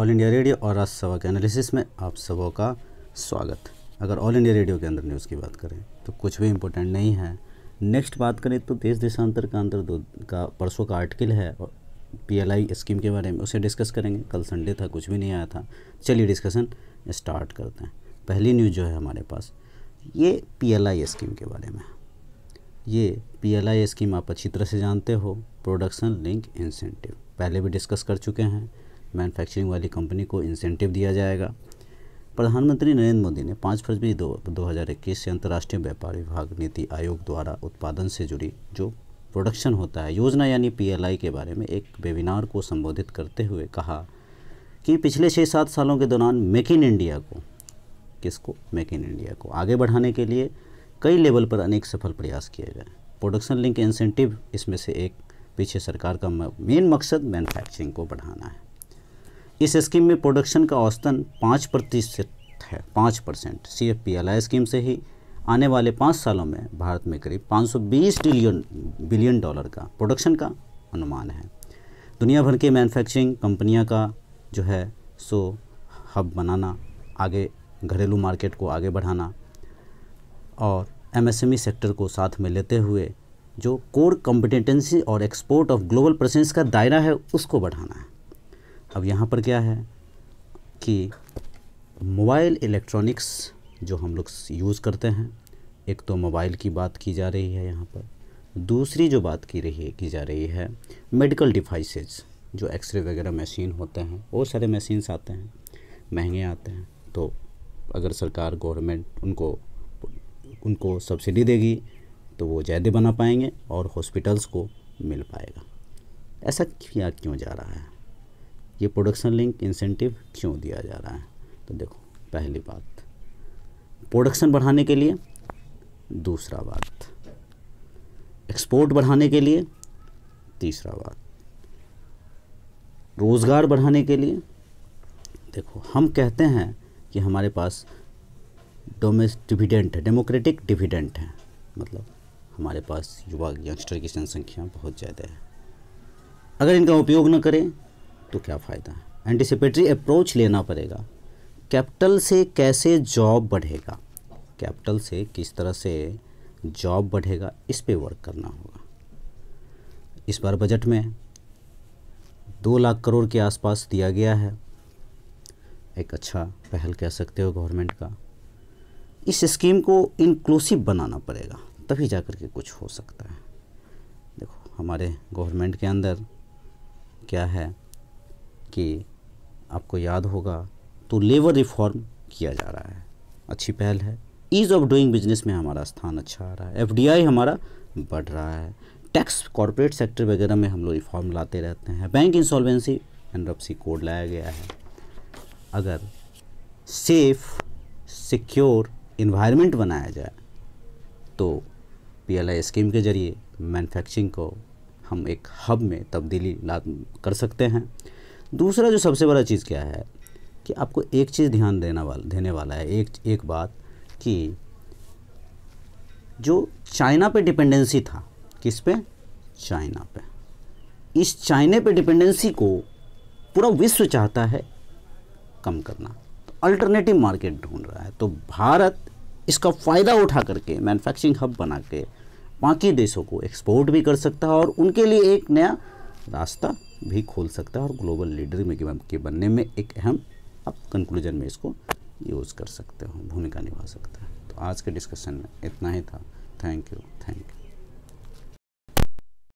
all India radio और आज सभा के एनालिसिस में आप सबों का स्वागत अगर ऑल इंडिया रेडियो के अंदर न्यूज़ की बात करें तो कुछ भी इम्पोर्टेंट नहीं है नेक्स्ट बात करें तो देश देशांतर का अंदर दो का परसों का आर्टिकल है और पीएलआई स्कीम के बारे में उसे डिस्कस करेंगे कल संडे था कुछ भी नहीं आया था चलिए डिस्कशन स्टार्ट करते हैं पहली न्यूज़ जो है हमारे पास ये पी स्कीम के बारे में ये पी स्कीम आप अच्छी तरह से जानते हो प्रोडक्शन लिंक इंसेंटिव पहले भी डिस्कस कर चुके हैं मैन्युफैक्चरिंग वाली कंपनी को इंसेंटिव दिया जाएगा प्रधानमंत्री नरेंद्र मोदी ने 5 फरवरी दो दो से अंतर्राष्ट्रीय व्यापार विभाग नीति आयोग द्वारा उत्पादन से जुड़ी जो प्रोडक्शन होता है योजना यानी पीएलआई के बारे में एक वेबिनार को संबोधित करते हुए कहा कि पिछले छः सात सालों के दौरान मेक इन इंडिया को किसको मेक इन इंडिया को आगे बढ़ाने के लिए कई लेवल पर अनेक सफल प्रयास किए गए प्रोडक्शन लिंक इंसेंटिव इसमें से एक पीछे सरकार का मेन मकसद मैन्युफैक्चरिंग को बढ़ाना है इस स्कीम में प्रोडक्शन का औसतन पाँच प्रतिशत है पाँच percent C F P L I scheme से ही आने वाले पाँच सालों में भारत में करीब 520 ट्रिलियन बिलियन डॉलर का प्रोडक्शन का अनुमान है दुनिया भर के मैन्युफैक्चरिंग कंपनियां का जो है सो हब बनाना आगे घरेलू मार्केट को आगे बढ़ाना और एमएसएमई e सेक्टर को साथ में लेते हुए जो कोर कॉम्पिटेंसी और एक्सपोर्ट ऑफ ग्लोबल प्रेजेंस का दायरा है उसको बढ़ाना है अब यहाँ पर क्या है कि मोबाइल इलेक्ट्रॉनिक्स जो हम लोग यूज़ करते हैं एक तो मोबाइल की बात की जा रही है यहाँ पर दूसरी जो बात की रही है की जा रही है मेडिकल डिवाइसेज जो एक्सरे वगैरह मशीन होते हैं बहुत सारे मशीन्स आते हैं महंगे आते हैं तो अगर सरकार गवर्नमेंट उनको उनको सब्सिडी देगी तो वो ज़्यादा बना पाएंगे और हॉस्पिटल्स को मिल पाएगा ऐसा क्या क्यों जा रहा है ये प्रोडक्शन लिंक इंसेंटिव क्यों दिया जा रहा है तो देखो पहली बात प्रोडक्शन बढ़ाने के लिए दूसरा बात एक्सपोर्ट बढ़ाने के लिए तीसरा बात रोज़गार बढ़ाने के लिए देखो हम कहते हैं कि हमारे पास डोमेस डिविडेंट है डेमोक्रेटिक डिविडेंट है मतलब हमारे पास युवा यंगस्टर की जनसंख्या बहुत ज़्यादा है अगर इनका उपयोग न करें तो क्या फ़ायदा है एंटिसिपेटरी अप्रोच लेना पड़ेगा कैपिटल से कैसे जॉब बढ़ेगा कैपिटल से किस तरह से जॉब बढ़ेगा इस पे वर्क करना होगा इस बार बजट में दो लाख करोड़ के आसपास दिया गया है एक अच्छा पहल कह सकते हो गवर्नमेंट का इस स्कीम को इंक्लूसिव बनाना पड़ेगा तभी जा कर के कुछ हो सकता है देखो हमारे गवर्नमेंट के अंदर क्या है कि आपको याद होगा तो लेबर रिफॉर्म किया जा रहा है अच्छी पहल है ईज़ ऑफ डूइंग बिजनेस में हमारा स्थान अच्छा आ रहा है एफडीआई हमारा बढ़ रहा है टैक्स कॉरपोरेट सेक्टर वगैरह में हम लोग रिफॉर्म लाते रहते हैं बैंक इंसॉल्वेंसी रफसी कोड लाया गया है अगर सेफ सिक्योर इन्वायरमेंट बनाया जाए तो पीएलआई स्कीम के ज़रिए मैन्युफैक्चरिंग को हम एक हब में तब्दीली ला कर सकते हैं दूसरा जो सबसे बड़ा चीज़ क्या है कि आपको एक चीज़ ध्यान देना वाला देने वाला है एक एक बात कि जो चाइना पे डिपेंडेंसी था किस पे चाइना पे इस चाइने पे डिपेंडेंसी को पूरा विश्व चाहता है कम करना तो अल्टरनेटिव मार्केट ढूंढ रहा है तो भारत इसका फ़ायदा उठा करके मैन्युफैक्चरिंग हब बना के बाकी देशों को एक्सपोर्ट भी कर सकता है और उनके लिए एक नया रास्ता भी खोल सकता है और ग्लोबल लीडर के बनने में एक अहम आप कंक्लूजन में इसको यूज़ कर सकते हो भूमिका निभा सकते हैं तो आज के डिस्कशन में इतना ही था थैंक यू थैंक यू